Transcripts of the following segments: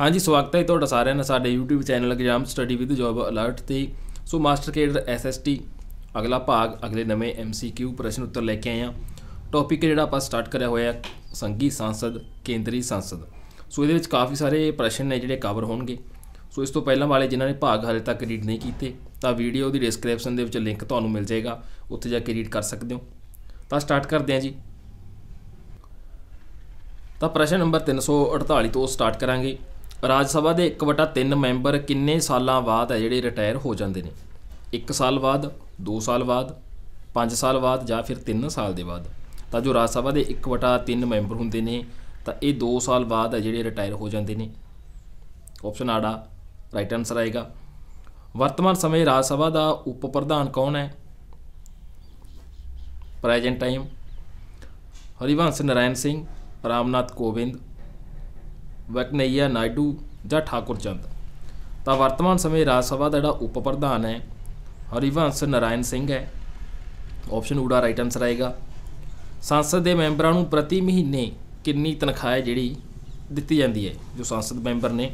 ਹਾਂਜੀ ਸਵਾਗਤ ਹੈ ਤੁਹਾਡਾ ਸਾਰਿਆਂ ਦਾ ਸਾਡੇ YouTube channel exam study with job alert ਤੇ ਸੋ ਮਾਸਟਰ ਕੇਡਰ SST ਅਗਲਾ ਭਾਗ ਅਗਲੇ ਨਵੇਂ MCQ ਪ੍ਰਸ਼ਨ ਉੱਤਰ ਲੈ ਕੇ ਆਏ ਆ ਟੌਪਿਕ ਜਿਹੜਾ ਆਪਾਂ ਸਟਾਰਟ ਕਰਿਆ ਹੋਇਆ ਹੈ ਸੰਸਦ ਕੇਂਦਰੀ ਸੰਸਦ ਸੋ ਇਹਦੇ ਵਿੱਚ ਕਾਫੀ ਸਾਰੇ ਪ੍ਰਸ਼ਨ ਨੇ ਜਿਹੜੇ ਕਵਰ ਹੋਣਗੇ ਸੋ ਇਸ ਤੋਂ ਪਹਿਲਾਂ ਵਾਲੇ ਜਿਨ੍ਹਾਂ ਨੇ ਭਾਗ ਹਾਲੇ ਤੱਕ ਰੀਡ ਨਹੀਂ ਕੀਤੇ ਤਾਂ ਵੀਡੀਓ ਦੀ ਡਿਸਕ੍ਰਿਪਸ਼ਨ ਦੇ ਵਿੱਚ ਲਿੰਕ ਤੁਹਾਨੂੰ ਮਿਲ ਜਾਏਗਾ ਉੱਥੇ ਜਾ ਕੇ ਰੀਡ ਕਰ ਸਕਦੇ ਹੋ ਤਾਂ ਸਟਾਰਟ ਕਰਦੇ ਹਾਂ ਜੀ ਤਾਂ ਪ੍ਰਸ਼ਨ ਨੰਬਰ 348 ਤੋਂ ਸਟਾਰਟ ਕਰਾਂਗੇ ਰਾਜ ਸਭਾ ਦੇ 1/3 ਮੈਂਬਰ ਕਿੰਨੇ ਸਾਲਾਂ ਬਾਅਦ ਹੈ ਜਿਹੜੇ ਰਿਟਾਇਰ ਹੋ ਜਾਂਦੇ ਨੇ 1 ਸਾਲ ਬਾਅਦ 2 ਸਾਲ ਬਾਅਦ 5 ਸਾਲ ਬਾਅਦ ਜਾਂ ਫਿਰ 3 ਸਾਲ ਦੇ ਬਾਅਦ ਤਾਂ ਜੋ ਰਾਜ ਸਭਾ ਦੇ 1/3 ਮੈਂਬਰ ਹੁੰਦੇ ਨੇ ਤਾਂ ਇਹ 2 ਸਾਲ ਬਾਅਦ ਹੈ ਜਿਹੜੇ ਰਿਟਾਇਰ ਹੋ ਜਾਂਦੇ ਨੇ ਆਪਸ਼ਨ ਆੜਾ ਰਾਈਟ ਆਨਸਰ ਆਏਗਾ ਵਰਤਮਾਨ ਸਮੇਂ ਰਾਜ ਸਭਾ ਦਾ ਉਪ ਪ੍ਰਧਾਨ ਕੌਣ ਹੈ ਪ੍ਰੈਜ਼ੈਂਟ ਟਾਈਮ ਹਰੀਵੰਸ ਨਰਾਇਣ ਸਿੰਘ ਰਾਮਨਾਥ ਕੋਵਿੰਦ ਵਕਨਈਆ ਨਾਇਡੂ ਜਾਂ ਠਾਕੁਰ ਚੰਦ ਤਾਂ ਵਰਤਮਾਨ ਸਮੇਂ ਰਾਜ ਸਭਾ ਦਾ ਜਿਹੜਾ ਉਪ ਪ੍ਰਧਾਨ ਹੈ ਹਰੀਵੰਸ ਨਰਾਇਣ ਸਿੰਘ ਹੈ ਆਪਸ਼ਨ ਊੜਾ ਰਾਈਟ ਆਨਸਰ ਆਏਗਾ ਸੰਸਦ ਦੇ ਮੈਂਬਰਾਂ ਨੂੰ ਪ੍ਰਤੀ ਮਹੀਨੇ ਕਿੰਨੀ ਤਨਖਾਹ ਹੈ ਜਿਹੜੀ ਦਿੱਤੀ ਜਾਂਦੀ ਹੈ ਜੋ ਸੰਸਦ ਮੈਂਬਰ ਨੇ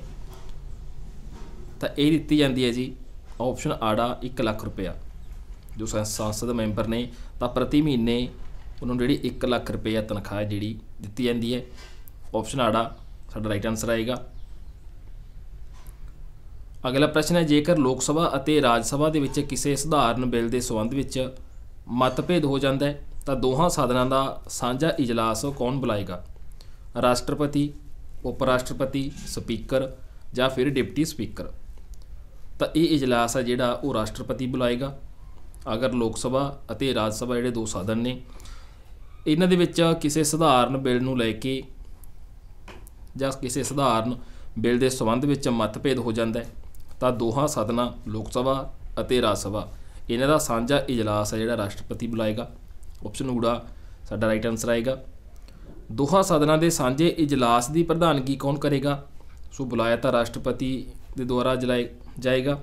ਤਾਂ ਇਹ ਦਿੱਤੀ ਜਾਂਦੀ ਹੈ ਜੀ ਆਪਸ਼ਨ ਆੜਾ 1 ਲੱਖ ਰੁਪਇਆ ਜੋ ਸੰਸਦ ਮੈਂਬਰ ਨੇ ਤਾਂ ਪ੍ਰਤੀ ਮਹੀਨੇ ਉਹਨਾਂ ਨੂੰ ਜਿਹੜੀ 1 ਲੱਖ ਰੁਪਇਆ ਤਨਖਾਹ ਜਿਹੜੀ ਦਿੱਤੀ ਜਾਂਦੀ ਹੈ ਆਪਸ਼ਨ ਆੜਾ ਸਾਡਾ ਰਾਈਟ ਆਨਸਰ ਆਏਗਾ ਅਗਲਾ ਪ੍ਰਸ਼ਨ ਹੈ ਜੇਕਰ ਲੋਕ ਸਭਾ ਅਤੇ ਰਾਜ ਸਭਾ ਦੇ ਵਿੱਚ ਕਿਸੇ ਸਧਾਰਨ ਬਿੱਲ ਦੇ ਸੰਬੰਧ ਵਿੱਚ ਮਤਭੇਦ ਹੋ ਜਾਂਦਾ ਹੈ ਤਾਂ ਦੋਹਾਂ ਸਦਨਾਂ ਦਾ ਸਾਂਝਾ ਇਜਲਾਸ ਕੌਣ ਬੁਲਾਏਗਾ ਰਾਸ਼ਟਰਪਤੀ ਉਪ ਰਾਸ਼ਟਰਪਤੀ ਸਪੀਕਰ ਜਾਂ ਫਿਰ ਡਿਪਟੀ ਸਪੀਕਰ ਤਾਂ ਇਹ ਇਜਲਾਸ ਹੈ ਜਿਹੜਾ ਉਹ ਰਾਸ਼ਟਰਪਤੀ ਬੁਲਾਏਗਾ ਅਗਰ ਲੋਕ ਸਭਾ ਅਤੇ ਰਾਜ ਸਭਾ ਜਿਹੜੇ ਦੋ ਸਦਨ ਨੇ ਇਹਨਾਂ ਦੇ ਵਿੱਚ ਕਿਸੇ ਸਧਾਰਨ ਬਿੱਲ ਨੂੰ ਲੈ ਕੇ ਜਾਂ ਕਿਸੇ ਸਧਾਰਨ ਬਿੱਲ ਦੇ ਸਬੰਧ ਵਿੱਚ ਮਤਭੇਦ ਹੋ ਜਾਂਦਾ ਹੈ ਤਾਂ ਦੋਹਾਂ ਸਦਨਾਂ ਲੋਕ ਸਭਾ ਅਤੇ ਰਾਜ ਸਭਾ ਇਹਨਾਂ ਦਾ ਸਾਂਝਾ ਇਜਲਾਸ ਹੈ ਜਿਹੜਾ ਰਾਸ਼ਟਰਪਤੀ ਬੁਲਾਏਗਾ ਆਪਸ਼ਨ ਊੜਾ ਸਾਡਾ ਰਾਈਟ ਆਨਸਰ ਆਏਗਾ ਦੋਹਾਂ ਸਦਨਾਂ ਦੇ ਸਾਂਝੇ ਇਜਲਾਸ ਦੀ ਪ੍ਰਧਾਨਗੀ ਕੌਣ ਕਰੇਗਾ ਸੋ ਬੁਲਾਇਆ ਤਾਂ ਰਾਸ਼ਟਰਪਤੀ ਦੇ ਦੁਆਰਾ ਜਲਾਏ ਜਾਏਗਾ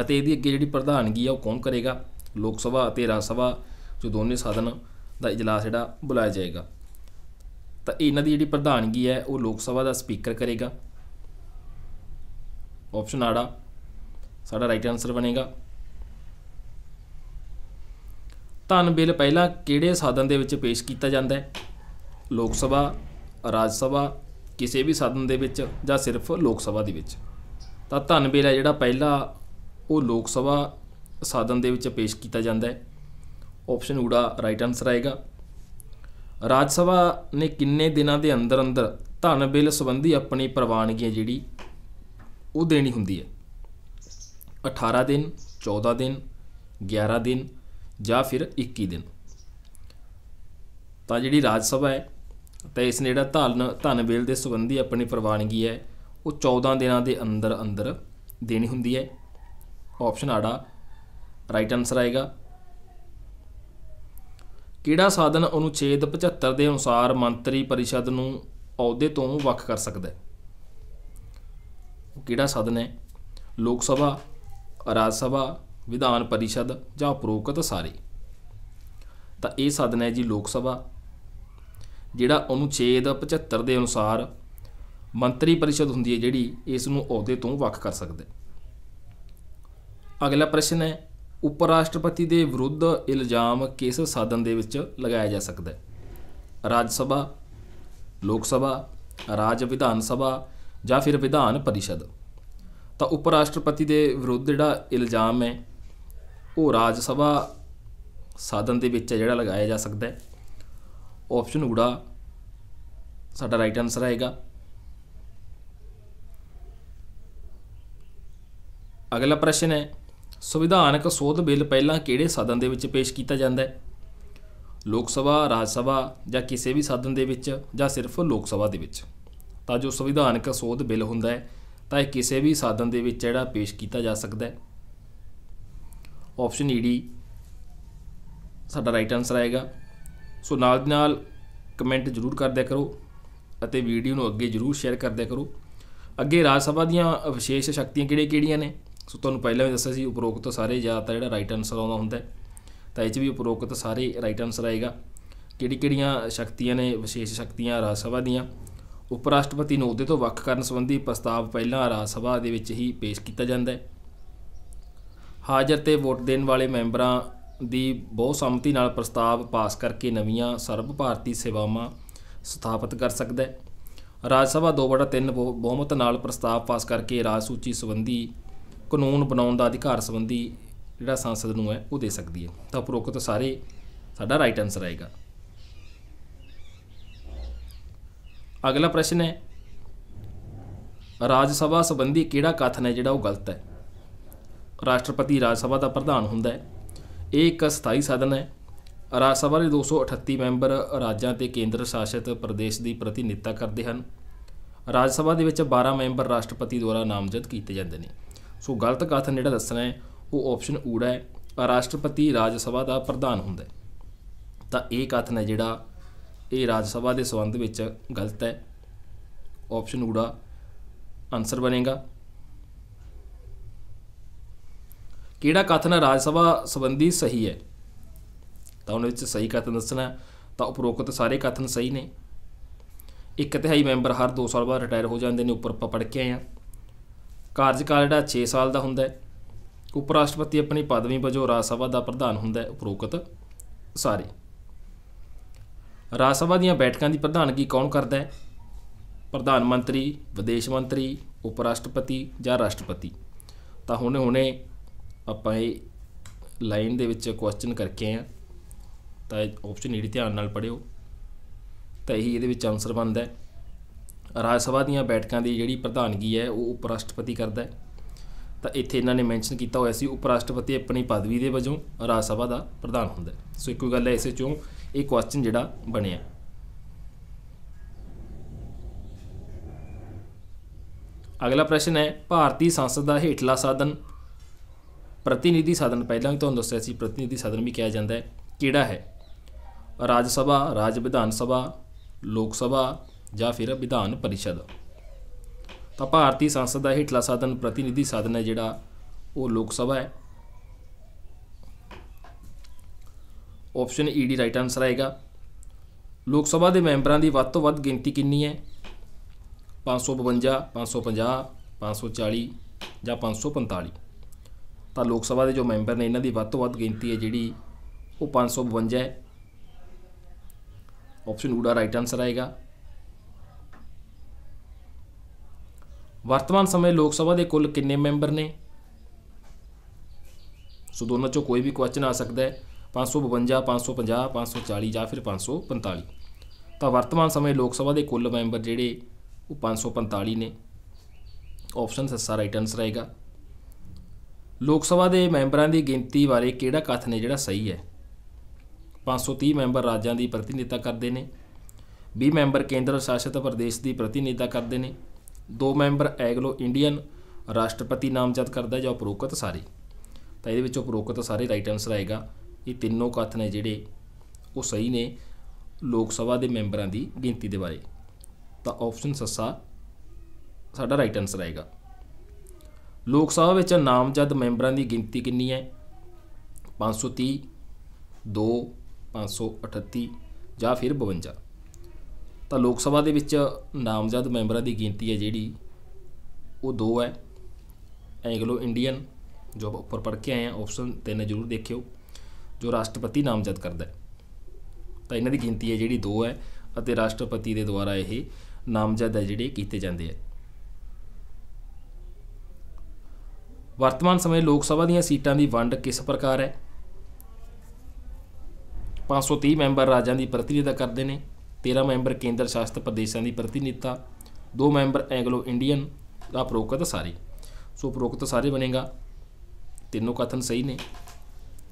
ਅਤੇ ਇਹਦੀ ਅੱਗੇ ਜਿਹੜੀ ਪ੍ਰਧਾਨਗੀ ਆ ਉਹ ਕੌਣ ਕਰੇਗਾ ਲੋਕ ਸਭਾ ਅਤੇ ਰਾਜ ਸਭਾ ਜੋ ਦੋਨੇ ਸਦਨ ਦਾ ਇਜਲਾਸ ਜਿਹੜਾ ਬੁਲਾਇਆ ਜਾਏਗਾ ਤਾਂ ਇਹਨਾਂ ਦੀ ਜਿਹੜੀ ਪ੍ਰਧਾਨਗੀ ਹੈ ਉਹ ਲੋਕ ਸਭਾ ਦਾ ਸਪੀਕਰ ਕਰੇਗਾ ਆਪਸ਼ਨ ਆੜਾ ਸਾਡਾ ਰਾਈਟ ਆਨਸਰ ਬਣੇਗਾ ਧਨ ਬਿੱਲ ਪਹਿਲਾਂ ਕਿਹੜੇ ਸਦਨ ਦੇ ਵਿੱਚ ਪੇਸ਼ ਕੀਤਾ ਜਾਂਦਾ ਹੈ ਲੋਕ ਸਭਾ ਰਾਜ ਸਭਾ ਕਿਸੇ ਵੀ ਸਦਨ ਦੇ ਵਿੱਚ ਜਾਂ ਸਿਰਫ ਲੋਕ ਸਭਾ ਦੇ ਵਿੱਚ ਤਾਂ ਧਨ ਬਿੱਲ ਹੈ ਜਿਹੜਾ ਪਹਿਲਾ ਉਹ ਲੋਕ ਸਭਾ ਸਦਨ ਦੇ ਵਿੱਚ ਪੇਸ਼ ਕੀਤਾ ਜਾਂਦਾ ਹੈ ਆਪਸ਼ਨ ਊੜਾ ਰਾਈਟ ਆਨਸਰ ਆਏਗਾ ਰਾਜ ਸਭਾ ਨੇ ਕਿੰਨੇ ਦਿਨਾਂ ਦੇ ਅੰਦਰ ਅੰਦਰ ਧਨ ਬਿੱਲ ਸੰਬੰਧੀ ਆਪਣੀ ਪ੍ਰਵਾਨਗੀ ਜਿਹੜੀ ਉਹ ਦੇਣੀ ਹੁੰਦੀ ਹੈ 18 ਦਿਨ 14 ਦਿਨ 11 ਦਿਨ ਜਾਂ ਫਿਰ 21 ਦਿਨ ਤਾਂ ਜਿਹੜੀ ਰਾਜ ਸਭਾ ਹੈ ਤਾਂ ਇਸ ਨੇ ਜਿਹੜਾ ਧਨ ਧਨ ਬਿੱਲ ਦੇ ਸੰਬੰਧੀ ਆਪਣੀ ਪ੍ਰਵਾਨਗੀ ਹੈ ਉਹ 14 ਦਿਨਾਂ ਦੇ ਅੰਦਰ ਅੰਦਰ ਦੇਣੀ ਹੁੰਦੀ ਹੈ ਆਪਸ਼ਨ ਆੜਾ ਰਾਈਟ ਆਨਸਰ ਆਏਗਾ ਕਿਹੜਾ ਸਾਧਨ ਅਨੁਛੇਦ 75 ਦੇ ਅਨੁਸਾਰ ਮੰਤਰੀ ਪਰਿਸ਼ਦ ਨੂੰ ਅਹੁਦੇ ਤੋਂ ਵੱਖ ਕਰ ਸਕਦਾ ਹੈ ਕਿਹੜਾ ਸਾਧਨ ਹੈ ਲੋਕ ਸਭਾ ਰਾਜ ਸਭਾ ਵਿਧਾਨ ਪਰਿਸ਼ਦ ਜਾਂ ਉਪਰੋਕਤ ਸਾਰੇ ਤਾਂ ਇਹ ਸਾਧਨ ਹੈ ਜੀ ਲੋਕ ਸਭਾ ਜਿਹੜਾ ਅਨੁਛੇਦ 75 ਦੇ ਅਨੁਸਾਰ ਮੰਤਰੀ ਪਰਿਸ਼ਦ ਹੁੰਦੀ ਹੈ ਜਿਹੜੀ ਇਸ ਨੂੰ ਅਹੁਦੇ ਤੋਂ ਵੱਖ ਕਰ ਸਕਦਾ ਹੈ ਅਗਲਾ ਪ੍ਰਸ਼ਨ ਹੈ ਉਪ ਰਾਸ਼ਟਰਪਤੀ ਦੇ ਵਿਰੁੱਧ ਇਲਜ਼ਾਮ ਕਿਸ ਸਾਧਨ ਦੇ ਵਿੱਚ ਲਗਾਇਆ ਜਾ ਸਕਦਾ ਹੈ ਰਾਜ ਸਭਾ ਲੋਕ ਸਭਾ ਰਾਜ ਵਿਧਾਨ ਸਭਾ ਜਾਂ ਫਿਰ ਵਿਧਾਨ ਪਰਿਸ਼ਦ ਤਾਂ ਉਪ ਰਾਸ਼ਟਰਪਤੀ ਦੇ ਵਿਰੁੱਧ ਜਿਹੜਾ ਇਲਜ਼ਾਮ ਹੈ ਉਹ ਰਾਜ ਸਭਾ ਸਾਧਨ ਦੇ ਵਿੱਚ ਜਿਹੜਾ ਲਗਾਇਆ ਜਾ ਸਕਦਾ ਹੈ ਆਪਸ਼ਨ ਊੜਾ ਸਾਡਾ ਰਾਈਟ ਆਨਸਰ ਆਏਗਾ ਅਗਲਾ ਪ੍ਰਸ਼ਨ ਹੈ ਸੰਵਿਧਾਨਕ ਸੋਧ ਬਿੱਲ ਪਹਿਲਾਂ ਕਿਹੜੇ ਸਦਨ ਦੇ ਵਿੱਚ ਪੇਸ਼ ਕੀਤਾ ਜਾਂਦਾ ਹੈ ਲੋਕ ਸਭਾ ਰਾਜ ਸਭਾ ਜਾਂ ਕਿਸੇ ਵੀ ਸਦਨ ਦੇ ਵਿੱਚ ਜਾਂ ਸਿਰਫ ਲੋਕ ਸਭਾ ਦੇ ਵਿੱਚ ਤਾਂ ਜੋ ਸੰਵਿਧਾਨਕ ਸੋਧ ਬਿੱਲ ਹੁੰਦਾ ਹੈ ਤਾਂ ਇਹ ਕਿਸੇ ਵੀ ਸਦਨ ਦੇ ਵਿੱਚ ਜਿਹੜਾ ਪੇਸ਼ ਕੀਤਾ ਜਾ ਸਕਦਾ ਹੈ ਆਪਸ਼ਨ ਈਡੀ ਸਾਡਾ ਰਾਈਟ ਆਨਸਰ ਆਏਗਾ ਸੋ ਨਾਲ ਦੀ ਨਾਲ ਕਮੈਂਟ ਜ਼ਰੂਰ ਕਰਦਿਆ ਕਰੋ ਅਤੇ ਵੀਡੀਓ ਨੂੰ ਅੱਗੇ ਜ਼ਰੂਰ ਸ਼ੇਅਰ ਕਰਦਿਆ ਕਰੋ ਅੱਗੇ ਰਾਜ ਸਭਾ ਦੀਆਂ ਵਿਸ਼ੇਸ਼ ਸ਼ਕਤੀਆਂ ਕਿਹੜੇ-ਕਿਹੜੀਆਂ ਨੇ ਸੋ ਤੁਹਾਨੂੰ ਪਹਿਲਾਂ ਵੀ ਦੱਸਿਆ ਸੀ ਉਪਰੋਕਤ ਸਾਰੇ ਜ਼ਿਆਦਾਤਰ ਜਿਹੜਾ ਰਾਈਟ ਆਨਸਰ ਆਉਂਦਾ ਹੁੰਦਾ ਤਾਂ ਇਹ 'ਚ ਵੀ ਉਪਰੋਕਤ ਸਾਰੇ ਰਾਈਟ ਆਨਸਰ ਆਏਗਾ ਕਿਹੜੀ ਕਿਹੜੀਆਂ ਸ਼ਕਤੀਆਂ ਨੇ ਵਿਸ਼ੇਸ਼ ਸ਼ਕਤੀਆਂ ਰਾਜ ਸਭਾ ਦੀਆਂ ਉਪ ਰਾਸ਼ਟਰਪਤੀ ਨੂੰ ਅਹੁਦੇ ਤੋਂ ਵੱਖ ਕਰਨ ਸੰਬੰਧੀ ਪ੍ਰਸਤਾਵ ਪਹਿਲਾਂ ਰਾਜ ਸਭਾ ਦੇ ਵਿੱਚ ਹੀ ਪੇਸ਼ ਕੀਤਾ ਜਾਂਦਾ ਹੈ ਹਾਜ਼ਰ ਤੇ ਵੋਟ ਦੇਣ ਵਾਲੇ ਮੈਂਬਰਾਂ ਦੀ ਬਹੁ ਸੰਮਤੀ ਨਾਲ ਪ੍ਰਸਤਾਵ ਪਾਸ ਕਰਕੇ ਨਵੀਆਂ ਸਰਬ ਭਾਰਤੀ ਸੇਵਾਵਾਂ ਸਥਾਪਿਤ ਕਰ ਸਕਦਾ ਹੈ ਰਾਜ ਸਭਾ 2/3 ਬਹੁਮਤ ਨਾਲ ਪ੍ਰਸਤਾਵ ਪਾਸ ਕਰਕੇ ਰਾਜ ਸੂਚੀ ਸੰਬੰਧੀ ਕਾਨੂੰਨ ਬਣਾਉਣ ਦਾ ਅਧਿਕਾਰ ਸੰਬੰਧੀ ਜਿਹੜਾ ਸੰਸਦ ਨੂੰ ਹੈ ਉਹ ਦੇ ਸਕਦੀ ਹੈ ਤਾਂ ਉਪਰੋਕਤ ਸਾਰੇ ਸਾਡਾ ਰਾਈਟ ਆਨਸਰ ਆਏਗਾ ਅਗਲਾ ਪ੍ਰਸ਼ਨ ਹੈ ਰਾਜ ਸਭਾ ਸੰਬੰਧੀ ਕਿਹੜਾ ਕਥਨ ਹੈ ਜਿਹੜਾ ਉਹ ਗਲਤ ਹੈ ਰਾਸ਼ਟਰਪਤੀ ਰਾਜ ਸਭਾ ਦਾ ਪ੍ਰਧਾਨ ਹੁੰਦਾ ਹੈ ਇਹ ਇੱਕ ਸਥਾਈ ਸਦਨ ਹੈ ਰਾਜ ਸਭਾ ਦੇ 238 ਮੈਂਬਰ ਰਾਜਾਂ ਤੇ ਕੇਂਦਰ ਸ਼ਾਸਿਤ ਪ੍ਰਦੇਸ਼ ਦੀ ਪ੍ਰਤੀਨਿਧਤਾ ਕਰਦੇ ਹਨ ਰਾਜ ਸਭਾ ਦੇ ਵਿੱਚ 12 ਮੈਂਬਰ ਰਾਸ਼ਟਰਪਤੀ ਦੁਆਰਾ ਨਾਮਜ਼ਦ ਕੀਤੇ ਜਾਂਦੇ ਨੇ ਸੋ ਗਲਤ ਕਥਨ ਜਿਹੜਾ ਦੱਸਣਾ ਹੈ ਉਹ ਆਪਸ਼ਨ ਊੜਾ ਹੈ ਰਾਸ਼ਟਰਪਤੀ ਰਾਜ ਸਭਾ ਦਾ ਪ੍ਰਧਾਨ ਹੁੰਦਾ ਹੈ ਤਾਂ ਇਹ ਕਥਨ ਹੈ ਜਿਹੜਾ ਇਹ ਰਾਜ ਸਭਾ ਦੇ ਸੰਬੰਧ ਵਿੱਚ ਗਲਤ ਹੈ ਆਪਸ਼ਨ ਊੜਾ ਆਨਸਰ ਬਣੇਗਾ ਕਿਹੜਾ ਕਥਨ ਰਾਜ ਸਭਾ ਸੰਬੰਧੀ ਸਹੀ ਹੈ ਤਾਂ ਉਹਨਾਂ ਵਿੱਚ ਸਹੀ ਕਥਨ ਦੱਸਣਾ ਤਾਂ ਉਪਰੋਕਤ ਸਾਰੇ ਕਥਨ ਸਹੀ ਨੇ ਇੱਕ ਤਿਹਾਈ ਮੈਂਬਰ ਹਰ 2 ਸਾਲ ਬਾਅਦ ਰਿਟਾਇਰ ਹੋ ਜਾਂਦੇ ਨੇ ਉੱਪਰ ਆਪਾਂ ਪੜ੍ਹ ਕੇ ਆਏ ਆ ਕਾਰਜਕਾਲ ਜਿਹੜਾ 6 ਸਾਲ ਦਾ ਹੁੰਦਾ ਹੈ ਉਪ ਰਾਸ਼ਟਰਪਤੀ ਆਪਣੀ ਪਦਵੀ ਵਜੋਂ ਰਾਜ ਸਭਾ ਦਾ ਪ੍ਰਧਾਨ ਹੁੰਦਾ ਹੈ ਉਪਰੋਕਤ ਸਾਰੇ ਰਾਜ ਸਭਾ ਦੀਆਂ ਬੈਠਕਾਂ ਦੀ ਪ੍ਰਧਾਨਗੀ ਕੌਣ ਕਰਦਾ ਹੈ ਪ੍ਰਧਾਨ ਮੰਤਰੀ ਵਿਦੇਸ਼ ਮੰਤਰੀ ਉਪ ਰਾਸ਼ਟਰਪਤੀ ਜਾਂ ਰਾਸ਼ਟਰਪਤੀ ਤਾਂ ਹੁਣੇ ਹੁਣੇ ਆਪਾਂ ਇਹ ਲਾਈਨ ਦੇ ਵਿੱਚ ਕੁਐਸਚਨ ਕਰਕੇ ਆ ਤਾਂ ਆਪਸ਼ਨ ਇਹ ਧਿਆਨ ਨਾਲ ਪੜਿਓ ਤਾਂ ਇਹੀ ਇਹਦੇ ਵਿੱਚ ਆਨਸਰ ਬਣਦਾ ਹੈ ਰਾਜ ਸਭਾ ਦੀਆਂ ਬੈਠਕਾਂ ਦੀ ਜਿਹੜੀ ਪ੍ਰਧਾਨਗੀ ਹੈ ਉਹ ਉਪ ਰਾਸ਼ਟਰਪਤੀ ਕਰਦਾ ਹੈ ਤਾਂ ਇੱਥੇ ਇਹਨਾਂ ਨੇ ਮੈਂਸ਼ਨ ਕੀਤਾ ਹੋਇਆ ਸੀ ਉਪ ਰਾਸ਼ਟਰਪਤੀ ਆਪਣੀ ਪਦਵੀ ਦੇ ਵਜੋਂ ਰਾਜ ਸਭਾ ਦਾ ਪ੍ਰਧਾਨ ਹੁੰਦਾ ਹੈ ਸੋ ਇੱਕੋ ਗੱਲ ਹੈ ਇਸੇ ਚੋਂ ਇਹ ਕੁਐਸਚਨ ਜਿਹੜਾ ਬਣਿਆ ਅਗਲਾ ਪ੍ਰਸ਼ਨ ਹੈ ਭਾਰਤੀ ਸੰਸਦ ਦਾ ਹੇਠਲਾ ਸਾਧਨ ਪ੍ਰਤੀਨਿਧੀ ਸਾਧਨ ਪਹਿਲਾਂ ਵੀ ਤੁਹਾਨੂੰ ਦੱਸਿਆ ਸੀ ਪ੍ਰਤੀਨਿਧੀ ਸਾਧਨ ਵੀ ਕਿਹਾ ਜਾਂਦਾ ਹੈ ਕਿਹੜਾ ਹੈ ਰਾਜ ਸਭਾ ਰਾਜ ਵਿਧਾਨ ਸਭਾ ਲੋਕ ਸਭਾ ਜਾਂ ਫਿਰ ਵਿਧਾਨ ਪਰਿਸ਼ਦ ਤਾਂ ਭਾਰਤੀ ਸੰਸਦ ਦਾ ਹੇਠਲਾ ਸਾਧਨ ਪ੍ਰਤੀਨਿਧੀ ਸਾਧਨ ਹੈ ਜਿਹੜਾ ਉਹ ਲੋਕ ਸਭਾ ਹੈ ਆਪਸ਼ਨ ਈ ਡੀ ਰਾਈਟ ਆਨਸਰ ਆਏਗਾ ਲੋਕ ਸਭਾ ਦੇ ਮੈਂਬਰਾਂ ਦੀ ਵੱਧ ਤੋਂ ਵੱਧ ਗਿਣਤੀ ਕਿੰਨੀ ਹੈ 552 550 540 ਜਾਂ 545 ਤਾਂ ਲੋਕ ਸਭਾ ਦੇ ਜੋ ਮੈਂਬਰ ਨੇ ਇਹਨਾਂ ਦੀ ਵੱਧ ਤੋਂ ਵੱਧ ਗਿਣਤੀ ਹੈ ਜਿਹੜੀ ਉਹ 552 ਹੈ ਆਪਸ਼ਨ ਊ ਦਾ ਰਾਈਟ ਆਨਸਰ ਆਏਗਾ ਵਰਤਮਾਨ ਸਮੇਂ ਲੋਕ ਸਭਾ ਦੇ ਕੁੱਲ ਕਿੰਨੇ ਮੈਂਬਰ ਨੇ ਸੋ ਦੋਨਾਂ ਚੋਂ ਕੋਈ ਵੀ ਕੁਐਸਚਨ ਆ ਸਕਦਾ ਹੈ 552 550 540 ਜਾਂ ਫਿਰ 545 ਤਾਂ ਵਰਤਮਾਨ ਸਮੇਂ ਲੋਕ ਸਭਾ ਦੇ ਕੁੱਲ ਮੈਂਬਰ ਜਿਹੜੇ ਉਹ 545 ਨੇ ਆਪਸ਼ਨ ਸੱਸਾ ਰਾਈਟ ਆਨਸਰ ਆਏਗਾ ਲੋਕ ਸਭਾ ਦੇ ਮੈਂਬਰਾਂ ਦੀ ਗਿਣਤੀ ਬਾਰੇ ਕਿਹੜਾ ਕਥਨ ਨੇ ਜਿਹੜਾ ਸਹੀ ਹੈ 530 ਮੈਂਬਰ ਰਾਜਾਂ ਦੀ ਪ੍ਰਤੀਨਿਧਤਾ ਕਰਦੇ ਨੇ 20 ਮੈਂਬਰ ਕੇਂਦਰ ਸ਼ਾਸਿਤ ਪ੍ਰਦੇਸ਼ ਦੀ ਪ੍ਰਤੀਨਿਧਤਾ ਕਰਦੇ ਨੇ ਦੋ ਮੈਂਬਰ ਐਗਲੋ ਇੰਡੀਅਨ ਰਾਸ਼ਟਰਪਤੀ ਨਾਮਜ਼ਦ ਕਰਦਾ ਜਾਂ ਉਪਰੋਕਤ ਸਾਰੇ ਤਾਂ ਇਹਦੇ ਵਿੱਚ ਉਪਰੋਕਤ ਸਾਰੇ ਰਾਈਟ ਆਨਸਰ ਆਏਗਾ ਇਹ ਤਿੰਨੋਂ ਕਥਨ ਨੇ ਜਿਹੜੇ ਉਹ ਸਹੀ ਨੇ ਲੋਕ ਸਭਾ ਦੇ ਮੈਂਬਰਾਂ ਦੀ ਗਿਣਤੀ ਦੇ ਬਾਰੇ ਤਾਂ ਆਪਸ਼ਨ ਸੱਸਾ ਸਾਡਾ ਰਾਈਟ ਆਨਸਰ ਆਏਗਾ ਲੋਕ ਸਭਾ ਵਿੱਚ ਨਾਮਜ਼ਦ ਮੈਂਬਰਾਂ ਦੀ ਗਿਣਤੀ ਕਿੰਨੀ ਹੈ 530 2 538 ਜਾਂ ਫਿਰ 52 ਤਾਂ ਲੋਕ ਸਭਾ ਦੇ ਵਿੱਚ ਨਾਮਜ਼ਦ ਮੈਂਬਰਾਂ ਦੀ ਗਿਣਤੀ ਹੈ ਜਿਹੜੀ ਉਹ 2 ਹੈ ਐਂਗਲੋ ਇੰਡੀਅਨ ਜੋ ਆਪਾਂ ਉੱਪਰ ਪੜ ਕੇ ਆਏ ਆ ਆਪਸ਼ਨ 3 ਜ਼ਰੂਰ ਦੇਖਿਓ ਜੋ ਰਾਸ਼ਟਰਪਤੀ ਨਾਮਜ਼ਦ ਕਰਦਾ ਹੈ ਤਾਂ ਇਹਨਾਂ ਦੀ ਗਿਣਤੀ ਹੈ ਜਿਹੜੀ 2 ਹੈ ਅਤੇ ਰਾਸ਼ਟਰਪਤੀ ਦੇ ਦੁਆਰਾ ਇਹ ਨਾਮਜ਼ਦ ਹੈ ਜਿਹੜੇ ਕੀਤੇ ਜਾਂਦੇ ਆ ਵਰਤਮਾਨ ਸਮੇਂ ਲੋਕ ਸਭਾ ਦੀਆਂ ਸੀਟਾਂ ਦੀ ਵੰਡ ਕਿਸ ਪ੍ਰਕਾਰ ਹੈ 530 ਮੈਂਬਰ ਰਾਜਾਂ ਦੀ ਪ੍ਰਤੀਨਿਧਤਾ ਕਰਦੇ ਨੇ 13 ਮੈਂਬਰ ਕੇਂਦਰ ਸ਼ਾਸਿਤ ਪ੍ਰਦੇਸ਼ਾਂ ਦੀ ਪ੍ਰਤੀਨਿਧਤਾ 2 ਮੈਂਬਰ ਐਂਗਲੋ ਇੰਡੀਅਨ ਦਾ ਪ੍ਰੋਕਤ ਸਾਰੇ ਸੋ ਪ੍ਰੋਕਤ ਸਾਰੇ ਬਣੇਗਾ ਤਿੰਨੋਂ ਕਥਨ ਸਹੀ ਨੇ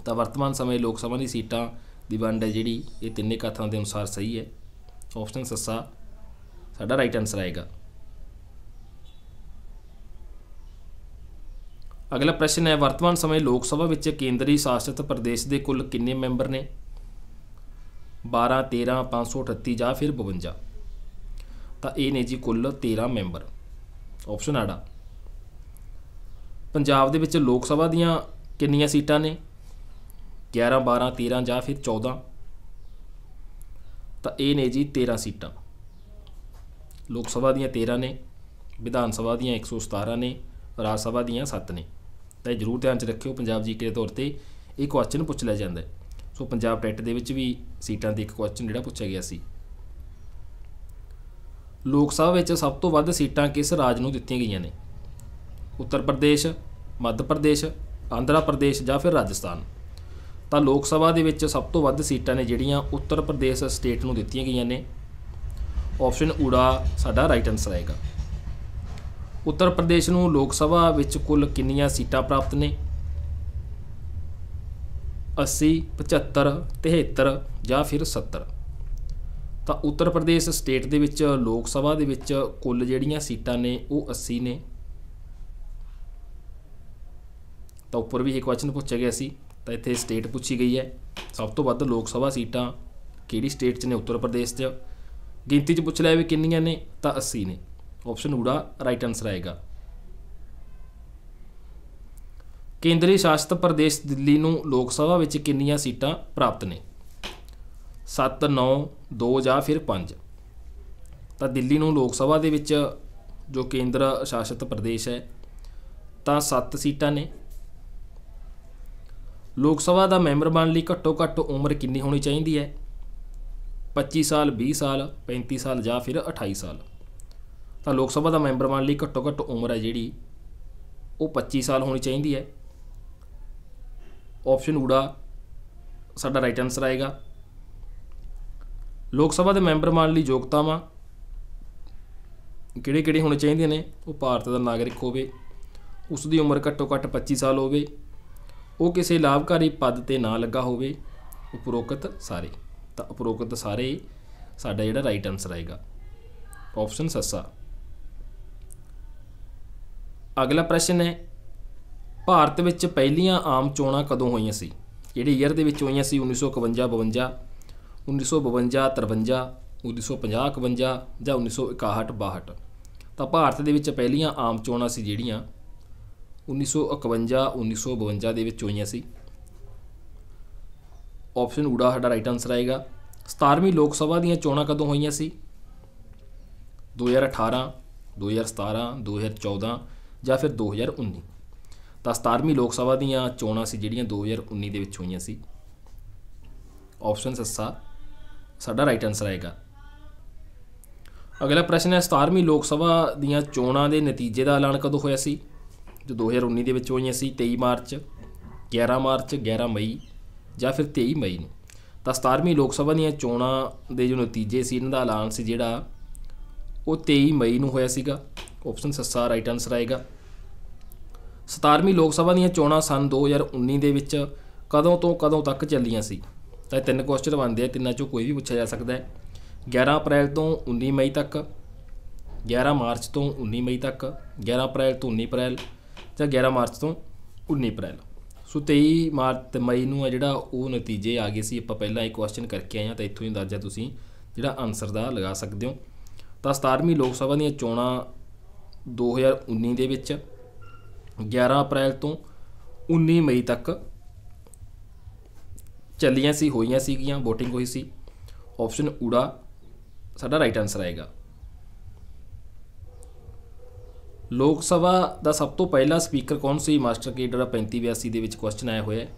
ਤਾਂ ਵਰਤਮਾਨ ਸਮੇਂ ਲੋਕ ਸਭਾ ਦੀ ਸੀਟਾਂ ਦੀ ਵੰਡ ਹੈ ਜਿਹੜੀ ਇਹ ਤਿੰਨੇ ਕਥਨਾਂ ਦੇ ਅਨੁਸਾਰ ਸਹੀ ਹੈ ਆਪਸ਼ਨ ਸੱਸਾ ਸਾਡਾ ਰਾਈਟ ਆਨਸਰ ਆਏਗਾ ਅਗਲਾ ਪ੍ਰਸ਼ਨ ਹੈ ਵਰਤਮਾਨ ਸਮੇਂ ਲੋਕ ਸਭਾ ਵਿੱਚ ਕੇਂਦਰੀ ਸ਼ਾਸਿਤ ਪ੍ਰਦੇਸ਼ ਦੇ ਕੁੱਲ ਕਿੰਨੇ ਮੈਂਬਰ ਨੇ 12 13 538 ਜਾਂ ਫਿਰ 52 ਤਾਂ ਇਹ ਨੇ ਜੀ ਕੁੱਲ 13 ਮੈਂਬਰ ਆਪਸ਼ਨ ਆੜਾ ਪੰਜਾਬ ਦੇ ਵਿੱਚ ਲੋਕ ਸਭਾ ਦੀਆਂ ਕਿੰਨੀਆਂ ਸੀਟਾਂ ਨੇ 11 12 13 ਜਾਂ ਫਿਰ 14 ਤਾਂ ਇਹ ਨੇ ਜੀ 13 ਸੀਟਾਂ ਲੋਕ ਸਭਾ ਦੀਆਂ 13 ਨੇ ਵਿਧਾਨ ਸਭਾ ਦੀਆਂ 117 ਨੇ ਰਾਜ ਸਭਾ ਦੀਆਂ 7 ਨੇ ਤਾਂ ਇਹ ਜ਼ਰੂਰ ਧਿਆਨ 'ਚ ਰੱਖਿਓ ਪੰਜਾਬ ਜੀਕੇ ਦੇ ਤੌਰ ਤੇ ਇਹ ਕੁਐਸਚਨ ਪੁੱਛ ਲਿਆ ਜਾਂਦਾ ਹੈ ਸੋ ਪੰਜਾਬ ਟੈਟ ਦੇ ਵਿੱਚ ਵੀ ਸੀਟਾਂ ਦੇ ਇੱਕ ਕੁਐਸਚਨ ਜਿਹੜਾ ਪੁੱਛਿਆ ਗਿਆ ਸੀ ਲੋਕ ਸਭਾ ਵਿੱਚ ਸਭ ਤੋਂ ਵੱਧ ਸੀਟਾਂ ਕਿਸ ਰਾਜ ਨੂੰ ਦਿੱਤੀਆਂ ਗਈਆਂ ਨੇ ਉੱਤਰ ਪ੍ਰਦੇਸ਼ ਮੱਧ ਪ੍ਰਦੇਸ਼ ਆਂਧਰਾ ਪ੍ਰਦੇਸ਼ ਜਾਂ ਫਿਰ ਰਾਜਸਥਾਨ ਤਾਂ ਲੋਕ ਸਭਾ ਦੇ ਵਿੱਚ ਸਭ ਤੋਂ ਵੱਧ ਸੀਟਾਂ ਨੇ ਜਿਹੜੀਆਂ ਉੱਤਰ ਪ੍ਰਦੇਸ਼ ਸਟੇਟ ਨੂੰ ਦਿੱਤੀਆਂ ਗਈਆਂ ਨੇ ਆਪਸ਼ਨ ਊੜਾ ਸਾਡਾ ਰਾਈਟ ਆਨਸਰ ਆਏਗਾ ਉੱਤਰ ਪ੍ਰਦੇਸ਼ ਨੂੰ ਲੋਕ ਸਭਾ ਵਿੱਚ ਕੁੱਲ ਕਿੰਨੀਆਂ ਸੀਟਾਂ ਪ੍ਰਾਪਤ ਨੇ 80 75 73 ਜਾਂ ਫਿਰ 70 ਤਾਂ ਉੱਤਰ ਪ੍ਰਦੇਸ਼ ਸਟੇਟ ਦੇ ਵਿੱਚ ਲੋਕ ਸਭਾ ਦੇ ਵਿੱਚ ਕੁੱਲ ਜਿਹੜੀਆਂ ਸੀਟਾਂ ਨੇ ਉਹ 80 ਨੇ ਤਾਂ ਉੱਪਰ ਵੀ ਇਹ ਕੁਐਸਚਨ ਪੁੱਛਿਆ ਗਿਆ ਸੀ ਤਾਂ ਇੱਥੇ ਸਟੇਟ ਪੁੱਛੀ ਗਈ ਹੈ ਸਭ ਤੋਂ ਵੱਧ ਲੋਕ ਸਭਾ ਸੀਟਾਂ ਕਿਹੜੀ ਸਟੇਟ 'ਚ ਨੇ ਉੱਤਰ ਪ੍ਰਦੇਸ਼ 'ਚ ਗਿਣਤੀ 'ਚ ਪੁੱਛ ਲਿਆ ਵੀ ਕਿੰਨੀਆਂ ਨੇ ਤਾਂ 80 ਨੇ ਆਪਸ਼ਨ ਊੜਾ ਰਾਈਟ ਆਨਸਰ ਆਏਗਾ ਕੇਂਦਰੀ ਸ਼ਾਸਿਤ ਪ੍ਰਦੇਸ਼ ਦਿੱਲੀ ਨੂੰ ਲੋਕ ਸਭਾ ਵਿੱਚ ਕਿੰਨੀਆਂ ਸੀਟਾਂ ਪ੍ਰਾਪਤ ਨੇ 7 9 2 ਜਾਂ ਫਿਰ 5 ਤਾਂ ਦਿੱਲੀ ਨੂੰ ਲੋਕ ਸਭਾ ਦੇ ਵਿੱਚ ਜੋ ਕੇਂਦਰ ਸ਼ਾਸਿਤ ਪ੍ਰਦੇਸ਼ ਹੈ ਤਾਂ 7 ਸੀਟਾਂ ਨੇ ਲੋਕ ਸਭਾ ਦਾ ਮੈਂਬਰ ਬਣਨ ਲਈ ਘੱਟੋ ਘੱਟ ਉਮਰ ਕਿੰਨੀ ਹੋਣੀ ਚਾਹੀਦੀ ਹੈ 25 ਸਾਲ 20 ਸਾਲ 35 ਸਾਲ ਜਾਂ ਫਿਰ 28 ਸਾਲ ਤਾਂ ਲੋਕ ਸਭਾ ਦਾ ਮੈਂਬਰ ਬਣਨ ਲਈ ਘੱਟੋ ਘੱਟ ਉਮਰ ਹੈ ਜਿਹੜੀ ਉਹ 25 ਸਾਲ ਹੋਣੀ ਚਾਹੀਦੀ ਹੈ ਆਪਸ਼ਨ ਊੜਾ ਸਾਡਾ ਰਾਈਟ ਆਨਸਰ ਆਏਗਾ ਲੋਕ ਸਭਾ ਦੇ ਮੈਂਬਰ ਬਣਨ ਲਈ ਯੋਗਤਾਵਾਂ ਕਿਹੜੇ-ਕਿਹੜੇ ਹੋਣੇ ਚਾਹੀਦੇ ਨੇ ਉਹ ਭਾਰਤ ਦਾ ਨਾਗਰਿਕ ਹੋਵੇ ਉਸ ਦੀ ਉਮਰ ਘੱਟੋ-ਘੱਟ 25 ਸਾਲ ਹੋਵੇ ਉਹ ਕਿਸੇ ਲਾਭਕਾਰੀ ਪਦ ਤੇ ਨਾ ਲੱਗਾ ਹੋਵੇ ਉਪਰੋਕਤ ਸਾਰੇ ਤਾਂ ਉਪਰੋਕਤ ਸਾਰੇ ਸਾਡਾ ਜਿਹੜਾ ਰਾਈਟ ਆਨਸਰ ਆਏਗਾ ਆਪਸ਼ਨ ਸੱਸਾ ਅਗਲਾ ਪ੍ਰਸ਼ਨ ਹੈ ਭਾਰਤ ਵਿੱਚ ਪਹਿਲੀਆਂ ਆਮ ਚੋਣਾਂ ਕਦੋਂ ਹੋਈਆਂ ਸੀ ਜਿਹੜੇ ਈਅਰ ਦੇ ਵਿੱਚ ਹੋਈਆਂ ਸੀ 1951 52 1952 53 1950 51 ਜਾਂ 1961 62 ਤਾਂ ਭਾਰਤ ਦੇ ਵਿੱਚ ਪਹਿਲੀਆਂ ਆਮ ਚੋਣਾਂ ਸੀ ਜਿਹੜੀਆਂ 1951 1952 ਦੇ ਵਿੱਚ ਹੋਈਆਂ ਸੀ ਆਪਸ਼ਨ ਊੜਾ ਸਾਡਾ ਰਾਈਟ ਆਨਸਰ ਆਏਗਾ 17ਵੀਂ ਲੋਕ ਸਭਾ ਦੀਆਂ ਚੋਣਾਂ ਕਦੋਂ ਹੋਈਆਂ ਸੀ 2018 2017 2014 ਜਾਂ ਫਿਰ 2019 ਤਾਂ 17ਵੀਂ ਲੋਕ ਸਭਾ ਦੀਆਂ ਚੋਣਾਂ ਸੀ ਜਿਹੜੀਆਂ 2019 ਦੇ ਵਿੱਚ ਹੋਈਆਂ ਸੀ ਆਪਸ਼ਨ ਸੱਸਾ ਸਾਡਾ ਰਾਈਟ ਆਨਸਰ ਆਏਗਾ ਅਗਲਾ ਪ੍ਰਸ਼ਨ ਹੈ 17ਵੀਂ ਲੋਕ ਸਭਾ ਦੀਆਂ ਚੋਣਾਂ ਦੇ ਨਤੀਜੇ ਦਾ ਐਲਾਨ ਕਦੋਂ ਹੋਇਆ ਸੀ ਜੋ 2019 ਦੇ ਵਿੱਚ ਹੋਈਆਂ ਸੀ 23 ਮਾਰਚ 11 ਮਾਰਚ 11 ਮਈ ਜਾਂ ਫਿਰ 23 ਮਈ ਨੂੰ ਤਾਂ 17ਵੀਂ ਲੋਕ ਸਭਾ ਦੀਆਂ ਚੋਣਾਂ ਦੇ ਜੋ ਨਤੀਜੇ ਸੀ ਇਹਨਾਂ ਦਾ ਐਲਾਨ ਸੀ ਜਿਹੜਾ ਉਹ 23 ਮਈ ਨੂੰ ਹੋਇਆ ਸੀਗਾ ਆਪਸ਼ਨ ਸੱਸਾ ਰਾਈਟ ਆਨਸਰ ਆਏਗਾ 17ਵੀਂ ਲੋਕ ਸਭਾ ਦੀਆਂ ਚੋਣਾਂ ਸਨ 2019 ਦੇ ਵਿੱਚ ਕਦੋਂ ਤੋਂ ਕਦੋਂ ਤੱਕ ਚੱਲੀਆਂ ਸੀ ਤਾਂ ਤਿੰਨ ਕੁਐਸਚਨ ਬਣਦੇ ਆ ਤਿੰਨਾਂ ਚੋਂ ਕੋਈ ਵੀ ਪੁੱਛਿਆ ਜਾ ਸਕਦਾ ਹੈ 11 ਅਪ੍ਰੈਲ ਤੋਂ 19 ਮਈ ਤੱਕ 11 ਮਾਰਚ ਤੋਂ 19 ਮਈ ਤੱਕ 11 ਅਪ੍ਰੈਲ ਤੋਂ 19 ਅਪ੍ਰੈਲ ਜਾਂ 11 ਮਾਰਚ ਤੋਂ 19 ਅਪ੍ਰੈਲ ਸੋ 23 ਮਾਰਚ ਤੇ ਮਈ ਨੂੰ ਆ ਜਿਹੜਾ ਉਹ ਨਤੀਜੇ ਆ ਗਏ ਸੀ ਆਪਾਂ ਪਹਿਲਾਂ ਇੱਕ ਕੁਐਸਚਨ ਕਰਕੇ ਆਏ ਆ ਤਾਂ ਇੱਥੋਂ ਹੀ ਅੰਦਾਜ਼ਾ ਤੁਸੀਂ ਜਿਹੜਾ ਆਨਸਰ ਦਾ ਲਗਾ ਸਕਦੇ ਹੋ ਤਾਂ 17ਵੀਂ ਲੋਕ ਸਭਾ ਦੀਆਂ ਚੋਣਾਂ 2019 ਦੇ ਵਿੱਚ 11 ਅਪ੍ਰੈਲ ਤੋਂ 19 ਮਈ ਤੱਕ ਚੱਲੀਆਂ ਸੀ ਹੋਈਆਂ ਸੀਗੀਆਂ VOTING ਹੋਈ ਸੀ ਆਪਸ਼ਨ ਊੜਾ ਸਾਡਾ ਰਾਈਟ ਆਨਸਰ ਆਏਗਾ ਲੋਕ ਸਭਾ ਦਾ ਸਭ ਤੋਂ ਪਹਿਲਾ ਸਪੀਕਰ ਕੌਣ ਸੀ ਮਾਸਟਰ ਕੇਡਰ 3582 ਦੇ ਵਿੱਚ ਕੁਐਸਚਨ ਆਇਆ ਹੋਇਆ ਹੈ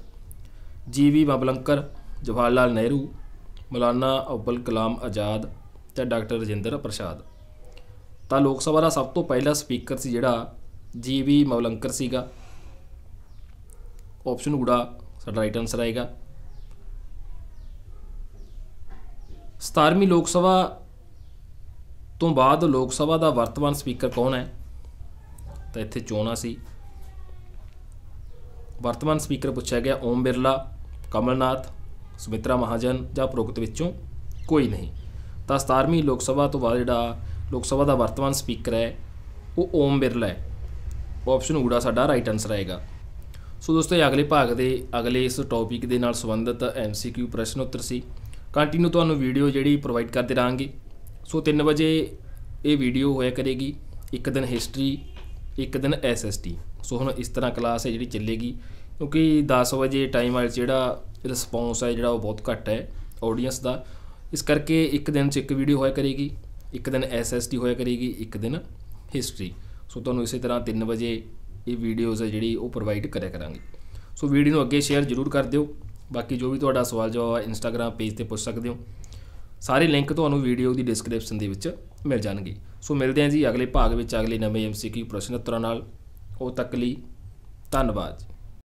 ਜੀਵੀ ਮਬਲੰਕਰ ਜਵਾਹਰ ਲਾਲ ਨਹਿਰੂ ਮੌਲਾਨਾ ਅਬਦੁਲ ਕਲਾਮ ਆਜ਼ਾਦ ਤੇ ਡਾਕਟਰ ਰਜਿੰਦਰ ਪ੍ਰਸ਼ਾਦ ਤਾਂ ਲੋਕ ਸਭਾ ਦਾ ਸਭ ਤੋਂ ਪਹਿਲਾ ਸਪੀਕਰ ਸੀ ਜਿਹੜਾ ਜੀ ਵੀ ਮੌਲੰਕਰ ਸੀਗਾ ਆਪਸ਼ਨ ਊੜਾ ਸਾਡਾ ਰਾਈਟ ਆਨਸਰ ਆਏਗਾ 17ਵੀਂ ਲੋਕ ਸਭਾ ਤੋਂ ਬਾਅਦ ਲੋਕ ਸਭਾ ਦਾ ਵਰਤਮਾਨ ਸਪੀਕਰ ਕੌਣ ਹੈ ਤਾਂ ਇੱਥੇ ਚੋਣਾ ਸੀ ਵਰਤਮਾਨ ਸਪੀਕਰ ਪੁੱਛਿਆ ਗਿਆ ਓਮ ਬਿਰਲਾ ਕਮਲਨਾਥ ਸੁਮਿਤਰਾ ਮਹਾਜਨ ਜਾਂ ਪ੍ਰੋਗਤ ਵਿੱਚੋਂ ਕੋਈ ਨਹੀਂ ਤਾਂ 17ਵੀਂ ਲੋਕ ਸਭਾ ਤੋਂ ਬਾਅਦ ਜਿਹੜਾ ਲੋਕ ਸਭਾ ਦਾ ਵਰਤਮਾਨ ਸਪੀਕਰ ਹੈ ਉਹ ਓਮ ਬਿਰਲਾ ਹੈ ਆਪਸ਼ਨ ਊੜਾ ਸਾਡਾ ਰਾਈਟ ਆਨਸਰ ਆਏਗਾ ਸੋ ਦੋਸਤੋ ਇਹ ਅਗਲੇ ਭਾਗ ਦੇ ਅਗਲੇ ਇਸ ਟੌਪਿਕ ਦੇ ਨਾਲ ਸੰਬੰਧਿਤ ਐਮਸੀਕਿਊ ਪ੍ਰਸ਼ਨ ਉੱਤਰ ਸੀ ਕੰਟੀਨਿਊ ਤੁਹਾਨੂੰ ਵੀਡੀਓ ਜਿਹੜੀ ਪ੍ਰੋਵਾਈਡ ਕਰਦੇ ਰਾਂਗੇ ਸੋ 3 ਵਜੇ ਇਹ ਵੀਡੀਓ ਹੋਇਆ ਕਰੇਗੀ ਇੱਕ ਦਿਨ ਹਿਸਟਰੀ ਇੱਕ ਦਿਨ ਐਸਐਸਟੀ ਸੋ ਹੁਣ ਇਸ ਤਰ੍ਹਾਂ ਕਲਾਸ ਹੈ ਜਿਹੜੀ ਚੱਲੇਗੀ ਕਿਉਂਕਿ 10 ਵਜੇ ਟਾਈਮ ਵਾਲ ਜਿਹੜਾ ਰਿਸਪੌਂਸ ਹੈ ਜਿਹੜਾ ਉਹ ਬਹੁਤ ਘੱਟ ਹੈ ਆਡੀਅנס ਦਾ ਇਸ ਕਰਕੇ ਇੱਕ ਦਿਨ 'ਚ ਇੱਕ ਵੀਡੀਓ ਹੋਇਆ ਕਰੇਗੀ ਇੱਕ ਦਿਨ ਐਸਐਸਟੀ ਹੋਇਆ ਕਰੇਗੀ ਇੱਕ ਦਿਨ ਹਿਸਟਰੀ ਸੋ ਤੁਹਾਨੂੰ ਇਸੇ ਤਰ੍ਹਾਂ 3 ਵਜੇ ਇਹ ਵੀਡੀਓਜ਼ ਹੈ ਜਿਹੜੀ ਉਹ ਪ੍ਰੋਵਾਈਡ ਕਰਿਆ ਕਰਾਂਗੇ ਸੋ ਵੀਡੀਓ ਨੂੰ ਅੱਗੇ ਸ਼ੇਅਰ ਜ਼ਰੂਰ ਕਰ ਦਿਓ ਬਾਕੀ ਜੋ ਵੀ ਤੁਹਾਡਾ ਸਵਾਲ ਜੋ ਹੈ ਇੰਸਟਾਗ੍ਰam ਪੇਜ ਤੇ ਪੁੱਛ ਸਕਦੇ ਹੋ ਸਾਰੇ ਲਿੰਕ ਤੁਹਾਨੂੰ ਵੀਡੀਓ ਦੀ ਡਿਸਕ੍ਰਿਪਸ਼ਨ ਦੇ ਵਿੱਚ ਮਿਲ ਜਾਣਗੇ ਸੋ ਮਿਲਦੇ ਹਾਂ ਜੀ ਅਗਲੇ ਭਾਗ ਵਿੱਚ ਅਗਲੇ ਨਵੇਂ ਐਮਸੀਕਿਊ ਪ੍ਰਸ਼ਨ ਉੱਤਰਾਂ ਨਾਲ ਉਹ ਤੱਕ ਲਈ ਧੰਨਵਾਦ